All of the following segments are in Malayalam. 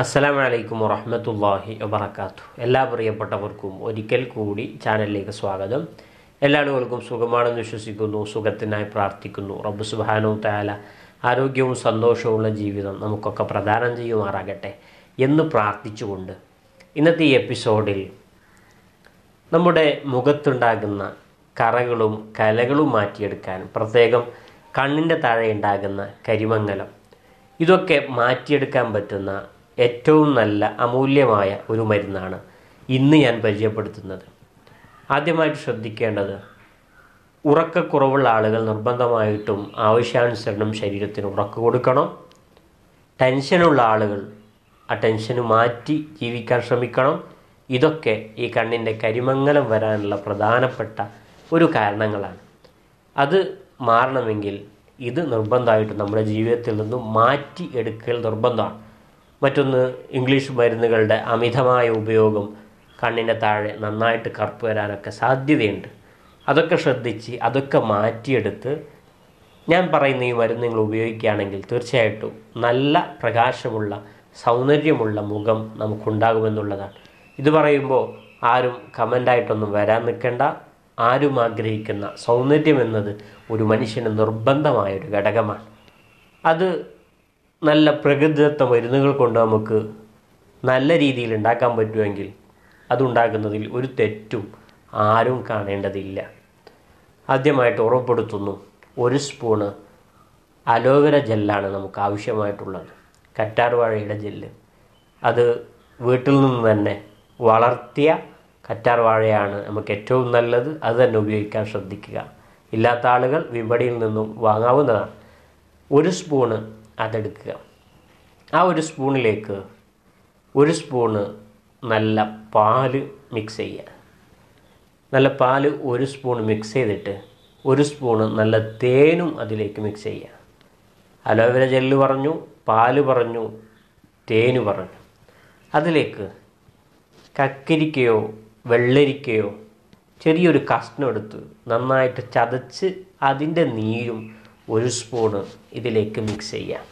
അസ്സലാം വലൈക്കും വറഹമത്തല്ലാഹി വബർക്കാത്തു എല്ലാ പ്രിയപ്പെട്ടവർക്കും ഒരിക്കൽ കൂടി ചാനലിലേക്ക് സ്വാഗതം എല്ലാ ആളുകൾക്കും സുഖമാണെന്ന് വിശ്വസിക്കുന്നു സുഖത്തിനായി പ്രാർത്ഥിക്കുന്നു റബ്ബ് സുബാനോ തയാല ആരോഗ്യവും സന്തോഷവുമുള്ള ജീവിതം നമുക്കൊക്കെ പ്രദാനം ചെയ്യുമാറാകട്ടെ എന്ന് പ്രാർത്ഥിച്ചുകൊണ്ട് ഇന്നത്തെ ഈ എപ്പിസോഡിൽ നമ്മുടെ മുഖത്തുണ്ടാകുന്ന കറകളും കലകളും മാറ്റിയെടുക്കാൻ പ്രത്യേകം കണ്ണിൻ്റെ താഴെ ഉണ്ടാകുന്ന കരിമംഗലം ഇതൊക്കെ മാറ്റിയെടുക്കാൻ പറ്റുന്ന ഏറ്റവും നല്ല അമൂല്യമായ ഒരു മരുന്നാണ് ഇന്ന് ഞാൻ പരിചയപ്പെടുത്തുന്നത് ആദ്യമായിട്ട് ശ്രദ്ധിക്കേണ്ടത് ഉറക്കക്കുറവുള്ള ആളുകൾ നിർബന്ധമായിട്ടും ആവശ്യാനുസരണം ശരീരത്തിന് ഉറക്ക കൊടുക്കണം ടെൻഷനുള്ള ആളുകൾ ആ ടെൻഷന് മാറ്റി ജീവിക്കാൻ ശ്രമിക്കണം ഇതൊക്കെ ഈ കണ്ണിൻ്റെ കരിമംഗലം വരാനുള്ള പ്രധാനപ്പെട്ട ഒരു കാരണങ്ങളാണ് അത് മാറണമെങ്കിൽ ഇത് നിർബന്ധമായിട്ട് നമ്മുടെ ജീവിതത്തിൽ നിന്നും മാറ്റി എടുക്കൽ നിർബന്ധമാണ് മറ്റൊന്ന് ഇംഗ്ലീഷ് മരുന്നുകളുടെ അമിതമായ ഉപയോഗം കണ്ണിൻ്റെ താഴെ നന്നായിട്ട് കറുപ്പ് വരാനൊക്കെ സാധ്യതയുണ്ട് അതൊക്കെ ശ്രദ്ധിച്ച് അതൊക്കെ മാറ്റിയെടുത്ത് ഞാൻ പറയുന്ന ഈ മരുന്ന് നിങ്ങൾ ഉപയോഗിക്കുകയാണെങ്കിൽ തീർച്ചയായിട്ടും നല്ല പ്രകാശമുള്ള സൗന്ദര്യമുള്ള മുഖം നമുക്കുണ്ടാകുമെന്നുള്ളതാണ് ഇത് പറയുമ്പോൾ ആരും കമൻ്റായിട്ടൊന്നും വരാൻ നിൽക്കേണ്ട ആരും ആഗ്രഹിക്കുന്ന സൗന്ദര്യം എന്നത് ഒരു മനുഷ്യന് നിർബന്ധമായൊരു ഘടകമാണ് അത് നല്ല പ്രകൃതിദത്ത മരുന്നുകൾ കൊണ്ട് നമുക്ക് നല്ല രീതിയിൽ ഉണ്ടാക്കാൻ പറ്റുമെങ്കിൽ അതുണ്ടാക്കുന്നതിൽ ഒരു തെറ്റും ആരും കാണേണ്ടതില്ല ആദ്യമായിട്ട് ഉറപ്പെടുത്തുന്നു ഒരു സ്പൂണ് അലോവേര ജെല്ലാണ് നമുക്ക് ആവശ്യമായിട്ടുള്ളത് കറ്റാർവാഴയുടെ ജെല്ല് അത് വീട്ടിൽ നിന്ന് തന്നെ വളർത്തിയ കറ്റാർവാഴയാണ് നമുക്ക് ഏറ്റവും നല്ലത് അത് തന്നെ ഉപയോഗിക്കാൻ ശ്രദ്ധിക്കുക ഇല്ലാത്ത ആളുകൾ വിപണിയിൽ നിന്നും വാങ്ങാവുന്നതാണ് ഒരു സ്പൂണ് അതെടുക്കുക ആ ഒരു സ്പൂണിലേക്ക് ഒരു സ്പൂണ് നല്ല പാല് മിക്സ് ചെയ്യുക നല്ല പാല് ഒരു സ്പൂൺ മിക്സ് ചെയ്തിട്ട് ഒരു സ്പൂണ് നല്ല തേനും അതിലേക്ക് മിക്സ് ചെയ്യുക അലോവേര ജെല്ല് പറഞ്ഞു പാല് പറഞ്ഞു തേന് പറഞ്ഞു അതിലേക്ക് കക്കരിക്കയോ വെള്ളരിക്കയോ ചെറിയൊരു കഷ്ണം എടുത്ത് നന്നായിട്ട് ചതച്ച് അതിൻ്റെ നീരും ഒരു സ്പൂണ് ഇതിലേക്ക് മിക്സ് ചെയ്യാം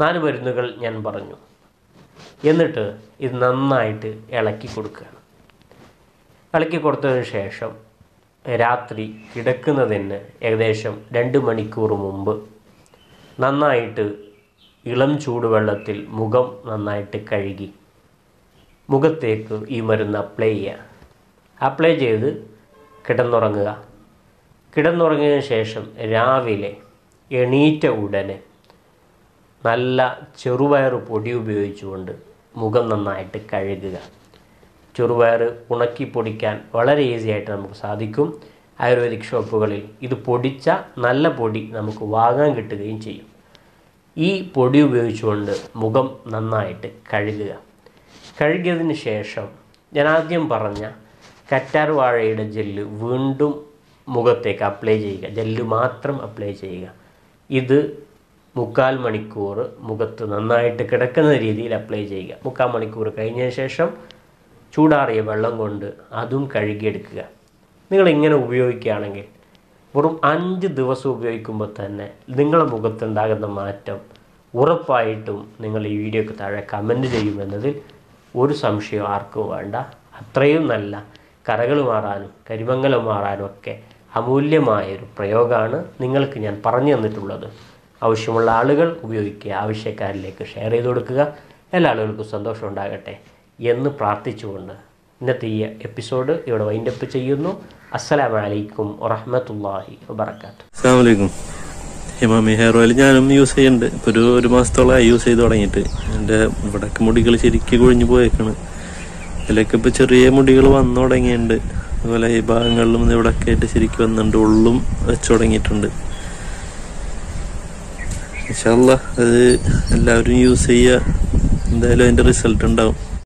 നാല് മരുന്നുകൾ ഞാൻ പറഞ്ഞു എന്നിട്ട് ഇത് നന്നായിട്ട് ഇളക്കി കൊടുക്കുകയാണ് ഇളക്കി കൊടുത്തതിന് ശേഷം രാത്രി കിടക്കുന്നതിന് ഏകദേശം രണ്ട് മണിക്കൂർ മുമ്പ് നന്നായിട്ട് ഇളം ചൂടുവെള്ളത്തിൽ മുഖം നന്നായിട്ട് കഴുകി മുഖത്തേക്ക് ഈ മരുന്ന് അപ്ലൈ ചെയ്യുക അപ്ലൈ ചെയ്ത് കിടന്നുറങ്ങുക കിടന്നുറങ്ങിയ ശേഷം രാവിലെ എണീറ്റ ഉടനെ നല്ല ചെറുപയർ പൊടി ഉപയോഗിച്ചുകൊണ്ട് മുഖം നന്നായിട്ട് കഴുകുക ചെറുപയർ ഉണക്കി പൊടിക്കാൻ വളരെ ഈസി ആയിട്ട് നമുക്ക് സാധിക്കും ആയുർവേദിക് ഷോപ്പുകളിൽ ഇത് പൊടിച്ച നല്ല പൊടി നമുക്ക് വാങ്ങാൻ കിട്ടുകയും ചെയ്യും ഈ പൊടി ഉപയോഗിച്ചുകൊണ്ട് മുഖം നന്നായിട്ട് കഴുകുക കഴുകിയതിന് ശേഷം ഞാൻ ആദ്യം പറഞ്ഞ കറ്റാർ വാഴയുടെ ജെല്ല് വീണ്ടും മുഖത്തേക്ക് അപ്ലൈ ചെയ്യുക ജെല്ല് മാത്രം അപ്ലൈ ചെയ്യുക ഇത് മുക്കാൽ മണിക്കൂർ മുഖത്ത് നന്നായിട്ട് കിടക്കുന്ന രീതിയിൽ അപ്ലൈ ചെയ്യുക മുക്കാൽ മണിക്കൂർ കഴിഞ്ഞ ശേഷം ചൂടാറിയ വെള്ളം കൊണ്ട് അതും കഴുകിയെടുക്കുക നിങ്ങൾ ഇങ്ങനെ ഉപയോഗിക്കുകയാണെങ്കിൽ വെറും അഞ്ച് ദിവസം ഉപയോഗിക്കുമ്പോൾ തന്നെ നിങ്ങളുടെ മുഖത്തുണ്ടാകുന്ന മാറ്റം ഉറപ്പായിട്ടും നിങ്ങൾ ഈ വീഡിയോക്ക് താഴെ കമൻ്റ് ചെയ്യുമെന്നതിൽ ഒരു സംശയം ആർക്കും വേണ്ട അത്രയും നല്ല കറകൾ മാറാനും കരിമങ്ങലം മാറാനും ഒക്കെ അമൂല്യമായൊരു പ്രയോഗമാണ് നിങ്ങൾക്ക് ഞാൻ പറഞ്ഞു തന്നിട്ടുള്ളത് ആവശ്യമുള്ള ആളുകൾ ഉപയോഗിക്കുക ആവശ്യക്കാരിലേക്ക് ഷെയർ ചെയ്ത് കൊടുക്കുക എല്ലാ ആളുകൾക്കും സന്തോഷം ഉണ്ടാകട്ടെ എന്ന് പ്രാർത്ഥിച്ചുകൊണ്ട് ഇന്നത്തെ ഈ എപ്പിസോഡ് ഇവിടെ വൈൻഡപ്പ് ചെയ്യുന്നു വലൈക്കും വറഹമത്തല്ലാഹി വബർക്കാത്തു അസ്സാം ഹിമാമി ഹെയർ ഓയിൽ ഞാനും യൂസ് ചെയ്യുന്നുണ്ട് ഇപ്പോൾ ഒരു ഒരു മാസത്തോളമായി യൂസ് ചെയ്ത് തുടങ്ങിയിട്ട് എൻ്റെ ഇവിടൊക്കെ മുടികൾ ശരിക്കും കൊഴിഞ്ഞു പോയേക്കാണ് അതിലേക്ക് ഇപ്പോൾ ചെറിയ മുടികൾ വന്നു തുടങ്ങിയിട്ടുണ്ട് അതുപോലെ ഈ ഭാഗങ്ങളിലും ഇവിടെയൊക്കെ ആയിട്ട് ശരിക്കും വന്നിട്ടുണ്ട് ഉള്ളും വെച്ചു തുടങ്ങിയിട്ടുണ്ട് അത് എല്ലാവരും യൂസ് ചെയ്യുക എന്തായാലും അതിൻ്റെ റിസൾട്ട് ഉണ്ടാവും